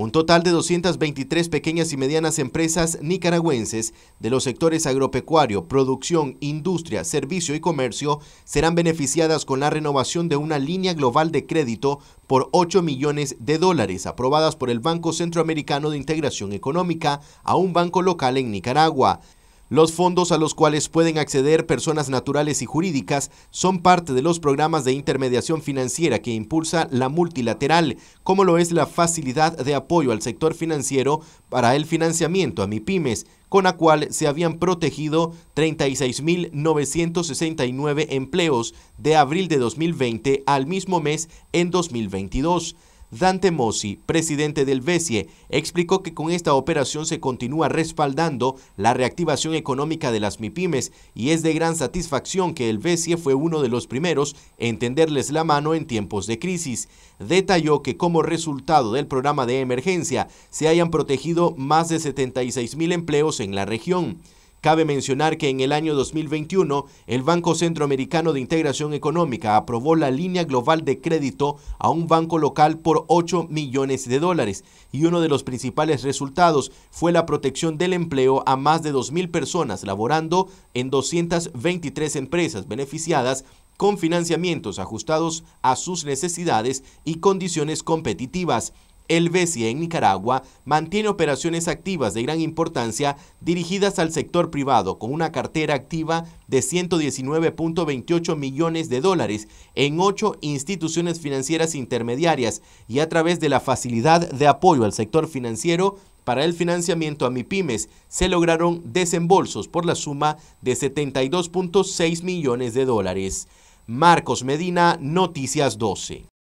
Un total de 223 pequeñas y medianas empresas nicaragüenses de los sectores agropecuario, producción, industria, servicio y comercio serán beneficiadas con la renovación de una línea global de crédito por 8 millones de dólares aprobadas por el Banco Centroamericano de Integración Económica a un banco local en Nicaragua. Los fondos a los cuales pueden acceder personas naturales y jurídicas son parte de los programas de intermediación financiera que impulsa la multilateral, como lo es la facilidad de apoyo al sector financiero para el financiamiento a MIPIMES, con la cual se habían protegido 36.969 empleos de abril de 2020 al mismo mes en 2022. Dante Mossi, presidente del BESIE, explicó que con esta operación se continúa respaldando la reactivación económica de las MIPIMES y es de gran satisfacción que el BESIE fue uno de los primeros en tenderles la mano en tiempos de crisis. Detalló que como resultado del programa de emergencia se hayan protegido más de 76 mil empleos en la región. Cabe mencionar que en el año 2021, el Banco Centroamericano de Integración Económica aprobó la línea global de crédito a un banco local por 8 millones de dólares y uno de los principales resultados fue la protección del empleo a más de 2.000 personas laborando en 223 empresas beneficiadas con financiamientos ajustados a sus necesidades y condiciones competitivas. El BESIE en Nicaragua mantiene operaciones activas de gran importancia dirigidas al sector privado con una cartera activa de 119.28 millones de dólares en ocho instituciones financieras intermediarias y a través de la facilidad de apoyo al sector financiero para el financiamiento a MIPIMES se lograron desembolsos por la suma de 72.6 millones de dólares. Marcos Medina, Noticias 12.